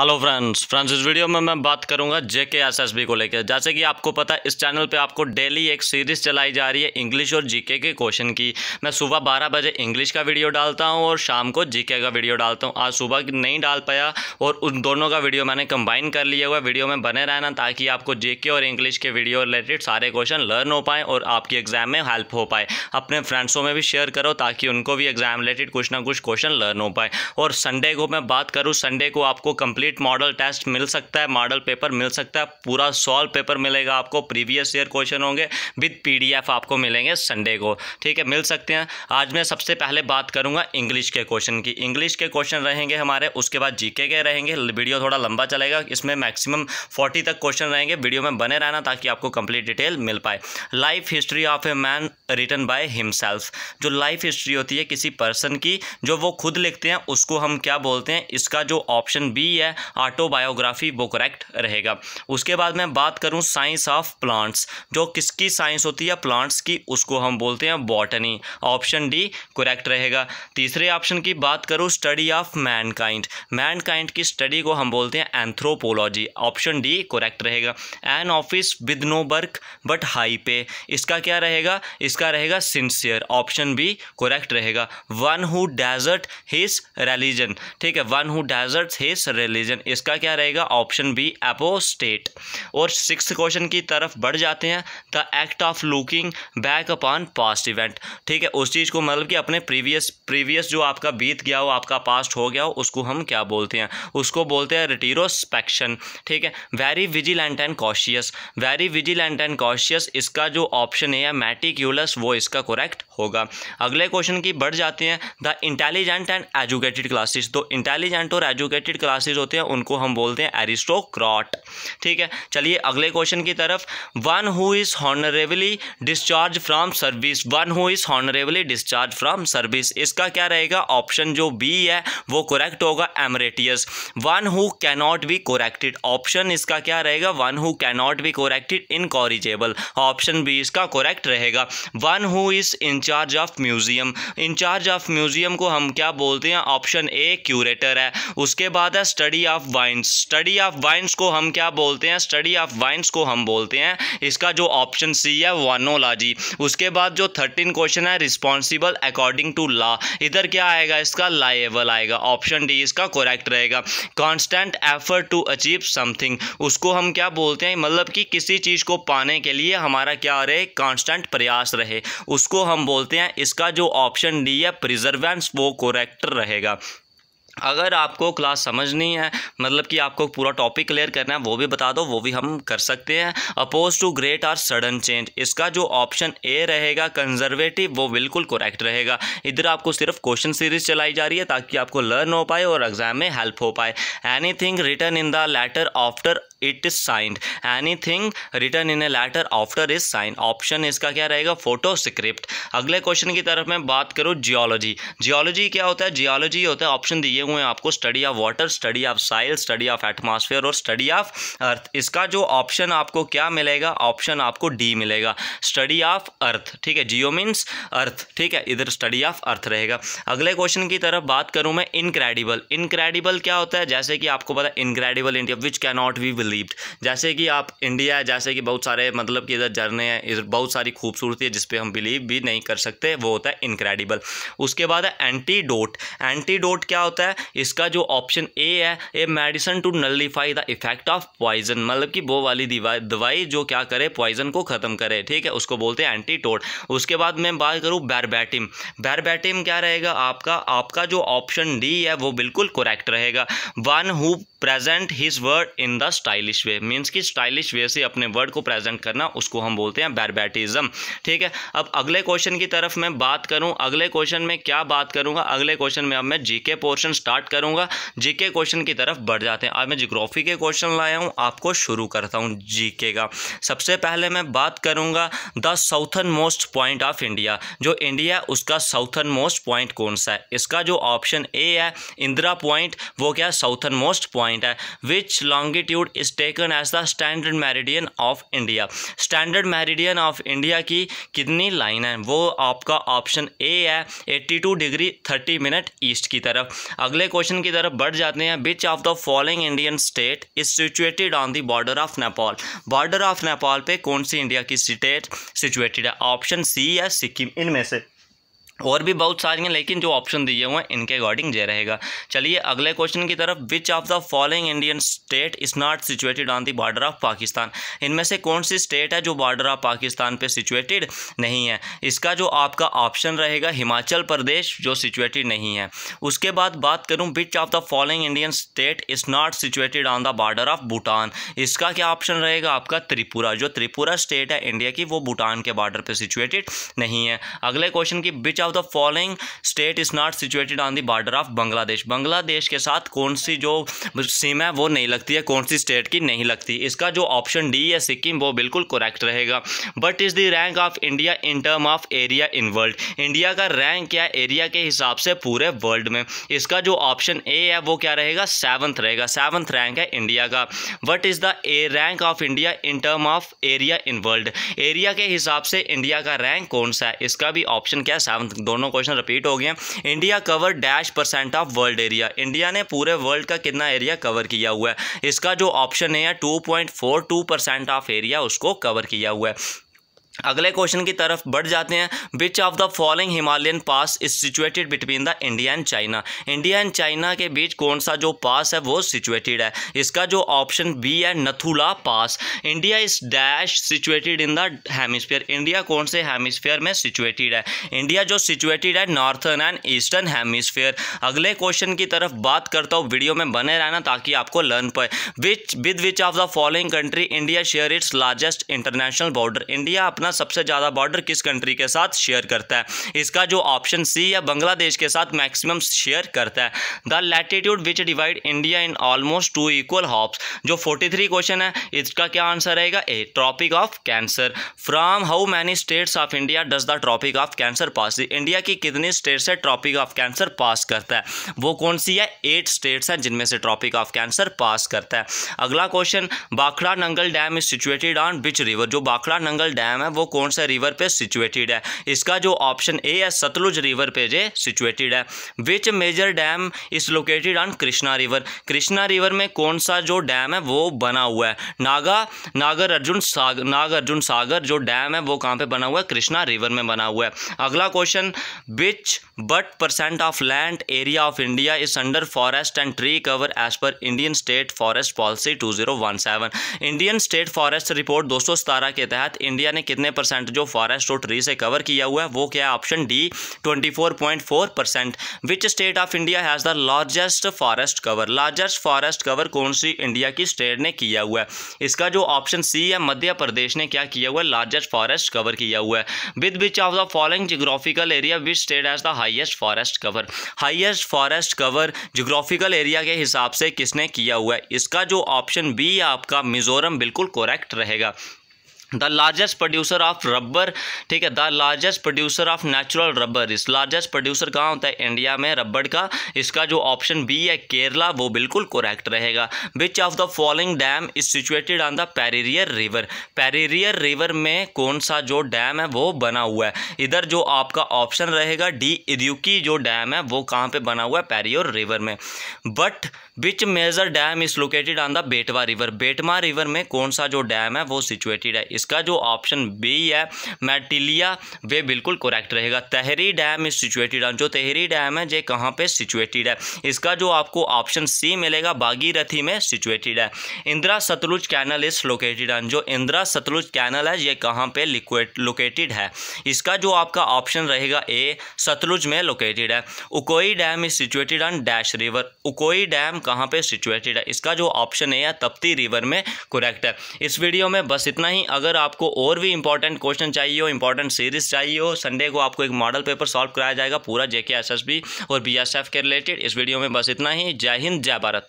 hello friends friends इस video में मैं बात करूंगा जेके एसएसबी को लेकर जैसे कि आपको पता है इस चैनल पे आपको डेली एक सीरीज़ चलाई जा रही है इंग्लिश और जीके के क्वेश्चन की मैं सुबह बारह बजे इंग्लिश का वीडियो डालता हूं और शाम को जीके का वीडियो डालता हूं आज सुबह नहीं डाल पाया और उन दोनों का वीडियो मैंने कंबाइन कर लिया हुआ वीडियो में बने रहना ताकि आपको जेके और इंग्लिश के वीडियो रिलेटेड सारे क्वेश्चन लर्न हो पाएँ और आपकी एग्ज़ाम में हेल्प हो पाए अपने फ्रेंड्सों में भी शेयर करो ताकि उनको भी एग्ज़ाम रिलेटेड कुछ ना कुछ क्वेश्चन लर्न हो पाए और संडे को मैं बात करूँ संडे को आपको कंप्लीट कंप्लीट मॉडल टेस्ट मिल सकता है मॉडल पेपर मिल सकता है पूरा सॉल्व पेपर मिलेगा आपको प्रीवियस ईयर क्वेश्चन होंगे विद पीडीएफ आपको मिलेंगे संडे को ठीक है मिल सकते हैं आज मैं सबसे पहले बात करूंगा इंग्लिश के क्वेश्चन की इंग्लिश के क्वेश्चन रहेंगे हमारे उसके बाद जीके के रहेंगे वीडियो थोड़ा लंबा चलेगा इसमें मैक्सिमम फोर्टी तक क्वेश्चन रहेंगे वीडियो में बने रहना ताकि आपको कंप्लीट डिटेल मिल पाए life history of a man written by himself जो लाइफ हिस्ट्री होती है किसी पर्सन की जो वो खुद लिखते हैं उसको हम क्या बोलते हैं इसका जो ऑप्शन बी है है ऑटोबायोग्राफी वो करेक्ट रहेगा उसके बाद मैं बात करूँ साइंस ऑफ प्लांट्स जो किसकी साइंस होती है प्लांट्स की उसको हम बोलते हैं बॉटनी ऑप्शन डी करेक्ट रहेगा तीसरे ऑप्शन की बात करूँ स्टडी ऑफ मैनकाइंड मैनकाइंड की स्टडी को हम बोलते हैं एंथ्रोपोलॉजी ऑप्शन डी करेक्ट रहेगा an office with no work but high pay इसका क्या रहेगा इसका रहेगा सिंसियर ऑप्शन बी करेक्ट रहेगा one who deserts his religion ठीक है one who deserts his religion religion इसका क्या रहेगा ऑप्शन बी एपोस्टेट और सिक्स क्वेश्चन की तरफ बढ़ जाते हैं the act of looking back upon past event ठीक है उस चीज़ को मतलब कि अपने प्रीवियस प्रीवियस जो आपका बीत गया हो आपका पास्ट हो गया हो उसको हम क्या बोलते हैं उसको बोलते हैं रिटीरोस्पेक्शन ठीक है very vigilant and cautious very vigilant and cautious इसका जो ऑप्शन है मैटिक्यूलस वो इसका करेक्ट होगा अगले क्वेश्चन की बढ़ जाते हैं the intelligent and educated classes तो इंटेलिजेंट और एजुकेटेड क्लासेज होते हैं उनको हम बोलते हैं एरिस्टोक्रॉट ठीक है चलिए अगले क्वेश्चन की तरफ one who is honourably discharge from service one who is honourably discharge from service इसका क्या रहेगा ऑप्शन जो बी है वो करेक्ट होगा emeritus one who cannot be corrected option इसका क्या रहेगा one who cannot be corrected incorrigible option B इसका करेक्ट रहेगा one who is in charge of museum in charge of museum को हम क्या बोलते हैं ऑप्शन ए क्यूरेटर है उसके बाद है study study of wines study of wines को हम क्या बोलते हैं स्टडी ऑफ वाइन्स को हम बोलते हैं इसका जो ऑप्शन सी है वानोलॉजी उसके बाद जो थर्टीन क्वेश्चन है रिस्पॉन्सिबल अकॉर्डिंग टू लॉ इधर क्या आएगा इसका लाइएबल आएगा ऑप्शन डी इसका करेक्ट रहेगा constant effort to achieve something उसको हम क्या बोलते हैं मतलब कि किसी चीज़ को पाने के लिए हमारा क्या रहे कॉन्स्टेंट प्रयास रहे उसको हम बोलते हैं इसका जो ऑप्शन डी है प्रिजर्वेंस वो करेक्ट रहेगा अगर आपको क्लास समझनी है मतलब कि आपको पूरा टॉपिक क्लियर करना है वो भी बता दो वो भी हम कर सकते हैं opposed to great or sudden change इसका जो ऑप्शन ए रहेगा कंजर्वेटिव वो बिल्कुल करेक्ट रहेगा इधर आपको सिर्फ क्वेश्चन सीरीज चलाई जा रही है ताकि आपको लर्न हो पाए और एग्जाम में हेल्प हो पाए anything written in the letter after it is signed anything written in a letter after is sign option इसका क्या रहेगा फोटो स्क्रिप्ट अगले क्वेश्चन की तरफ मैं बात करूँ जियोलॉजी जियोलॉजी क्या होता है जियोलॉजी होता है ऑप्शन दिए हुए हैं आपको study of water study of soil study of atmosphere और स्टडी ऑफ अर्थ इसका जो ऑप्शन आपको क्या मिलेगा ऑप्शन आपको डी मिलेगा स्टडी ऑफ अर्थ ठीक है जियो मीन्स अर्थ ठीक है इधर स्टडी ऑफ अर्थ रहेगा अगले क्वेश्चन की तरफ बात करूँ मैं इनक्रेडिबल इनक्रेडिबल क्या होता है जैसे कि आपको पता है incredible India which cannot we will believed जैसे कि आप इंडिया जैसे कि बहुत सारे मतलब कि इधर झरने हैं इधर बहुत सारी खूबसूरती है जिसपे हम बिलीव भी नहीं कर सकते वो होता है इनक्रेडिबल उसके बाद है एंटीडोट एंटीडोट क्या होता है इसका जो ऑप्शन ए है a medicine to nullify the effect of poison मतलब कि वो वाली दवाई जो क्या करे पॉइजन को ख़त्म करे ठीक है उसको बोलते हैं एंटीटोट उसके बाद मैं बात करूँ बैरबैटिम बैरबैटिम क्या रहेगा आपका आपका जो ऑप्शन डी है वो बिल्कुल करेक्ट रहेगा one who present his word in the style stylish way means कि स्टाइलिश वे से अपने वर्ड को प्रेजेंट करना उसको हम बोलते हैं बैरबैटिज्म ठीक है अब अगले क्वेश्चन की तरफ मैं बात करूँ अगले क्वेश्चन में क्या बात करूँगा अगले क्वेश्चन में अब मैं जीके पोर्शन स्टार्ट करूँगा जीके क्वेश्चन की तरफ बढ़ जाते हैं आज मैं जिग्राफी के क्वेश्चन लाया हूँ आपको शुरू करता हूँ जीके का सबसे पहले मैं बात करूँगा the southernmost point of India जो इंडिया उसका साउथर्न मोस्ट पॉइंट कौन सा है इसका जो ऑप्शन ए है इंदिरा पॉइंट वो क्या साउथर्न मोस्ट पॉइंट है which longitude is taken as the standard meridian of India standard meridian of India की कितनी लाइन है वो आपका ऑप्शन ए है 82 डिग्री 30 मिनट ईस्ट की तरफ अगले क्वेश्चन की तरफ बढ़ जाते हैं which of the following Indian state is situated on the border of Nepal border of Nepal पे कौन सी इंडिया की स्टेट सिचुएटेड है ऑप्शन सी है सिक्किम इनमें से और भी बहुत सारी हैं लेकिन जो ऑप्शन दिए हुए हैं इनके अकॉर्डिंग जय रहेगा चलिए अगले क्वेश्चन की तरफ which of the following Indian state is not situated on the border of Pakistan इनमें से कौन सी स्टेट है जो बॉर्डर ऑफ पाकिस्तान पे सिचुएटेड नहीं है इसका जो आपका ऑप्शन रहेगा हिमाचल प्रदेश जो सिचुएटेड नहीं है उसके बाद बात करूँ which of the following Indian state is not situated on the border of Bhutan इसका क्या ऑप्शन रहेगा आपका त्रिपुरा जो त्रिपुरा स्टेट है इंडिया की वो भूटान के बॉर्डर पर सिचुएटेड नहीं है अगले क्वेश्चन की which of the following state is not situated on the border of Bangladesh Bangladesh के साथ कौन सी जो सीम है वो नहीं लगती है कौन सी स्टेट की नहीं लगती इसका जो ऑप्शन डी है सिक्किम वो बिल्कुल करेक्ट रहेगा but is the rank of India in term of area in world India का रैंक क्या एरिया के हिसाब से पूरे वर्ल्ड में इसका जो ऑप्शन ए है वो क्या रहेगा सेवंथ रहेगा सेवंथ रैंक है इंडिया का what is the a rank of India in term of area in world area के हिसाब से इंडिया का रैंक कौन सा है इसका भी ऑप्शन क्या है सेवंथ दोनों क्वेश्चन रिपीट हो गए India cover dash percent of world area India ने पूरे वर्ल्ड का कितना एरिया कवर किया हुआ है इसका जो ऑप्शन है two point four two percent of area उसको कवर किया हुआ है अगले क्वेश्चन की तरफ बढ़ जाते हैं which of the following Himalayan pass is situated between the India and China India and China के बीच कौन सा जो पास है वो सिचुएटेड है इसका जो ऑप्शन बी है Nathula pass India is dash situated in the hemisphere India कौन से हेमिस्फीयर में सिचुएटेड है इंडिया जो सिचुएटेड है नॉर्थर्न एंड ईस्टर्न हेमिस्फीयर अगले क्वेश्चन की तरफ बात करता हूँ वीडियो में बने रहना ताकि आपको लर्न पाए which with which of the following country India share its largest international border India अपना अपना सबसे ज़्यादा बॉर्डर किस कंट्री के साथ शेयर करता है इसका जो ऑप्शन सी है बांग्लादेश के साथ मैक्सिमम शेयर करता है the latitude which divide India in almost two equal halves जो 43 क्वेश्चन है इसका क्या आंसर रहेगा A Tropic of Cancer from how many states of India does the Tropic of Cancer pass India की कितनी state से ट्रॉपिक ऑफ कैंसर पास करता है वो कौन सी है एट स्टेट्स हैं जिनमें से ट्रॉपिक ऑफ कैंसर पास करता है अगला क्वेश्चन बाखड़ा Nangal dam is situated on which river जो बाखड़ा नंगल डैम है वो कौन सा रिवर पे सिचुएटेड है इसका जो ऑप्शन ए है सतलुज रिवर पे जे सिचुएटेड है which major dam is located on Krishna river Krishna river में कौन सा जो डैम है वो बना हुआ है नागा नागर अर्जुन सागर नाग अर्जुन सागर जो डैम है वो कहाँ पे बना हुआ है कृष्णा रिवर में बना हुआ है अगला question which but percent of land area of India is under forest and tree cover as per Indian state forest policy 2017 Indian state forest report दो के तहत इंडिया ने कितने परसेंट जो फॉरेस्ट और ट्री से कवर किया हुआ है वो क्या है option D twenty four point four percent which state of India has the largest forest cover largest forest cover कौन सी इंडिया की स्टेट ने किया हुआ है इसका जो ऑप्शन सी है मध्य प्रदेश ने क्या किया हुआ है लार्जेस्ट फॉरेस्ट कवर किया हुआ है with which of the following geographical area which state has the highest forest cover highest forest cover geographical area के हिसाब से किसने किया हुआ है इसका जो ऑप्शन बी आपका मिजोरम बिल्कुल करेक्ट रहेगा the largest producer of rubber ठीक है the largest producer of natural rubber इस लार्जेस्ट प्रोड्यूसर कहाँ होता है इंडिया में रबर का इसका जो ऑप्शन बी है केरला वो बिल्कुल कोरेक्ट रहेगा which of the following dam is situated on the Periyar river Periyar river में कौन सा जो डैम है वो बना हुआ है इधर जो आपका ऑप्शन रहेगा डी इद्युकी जो डैम है वो कहाँ पर बना हुआ है पेरियर रिवर में but which major dam is located on the Betwa river Betwa river में कौन सा जो डैम है वो सिचुएटेड है इसका जो ऑप्शन बी है मैटिलिया वे बिल्कुल करेक्ट रहेगा तहरी डैम इज सिचुएटेड जो तहरी डैम है ये कहाँ पे सिचुएटेड है इसका जो आपको ऑप्शन सी मिलेगा बागीरथी में सिचुएटेड है Indira Sutlej canal is located on जो इंदिरा सतलुज कैनल है ये कहाँ पे लोकेटेड है इसका जो आपका ऑप्शन रहेगा ए सतलुज में लोकेटेड है Ukai dam is situated on dash river Ukai dam कहाँ पे सिचुएटेड है इसका जो ऑप्शन ए है तप्ती रिवर में करेक्ट है इस वीडियो में बस इतना ही अगर अगर आपको और भी इंपॉर्टेंट क्वेश्चन चाहिए हो इंपॉर्टेंट सीरीज चाहिए हो संडे को आपको एक मॉडल पेपर सॉल्व कराया जाएगा पूरा जेके एस और बी के रिलेटेड इस वीडियो में बस इतना ही जय हिंद जय भारत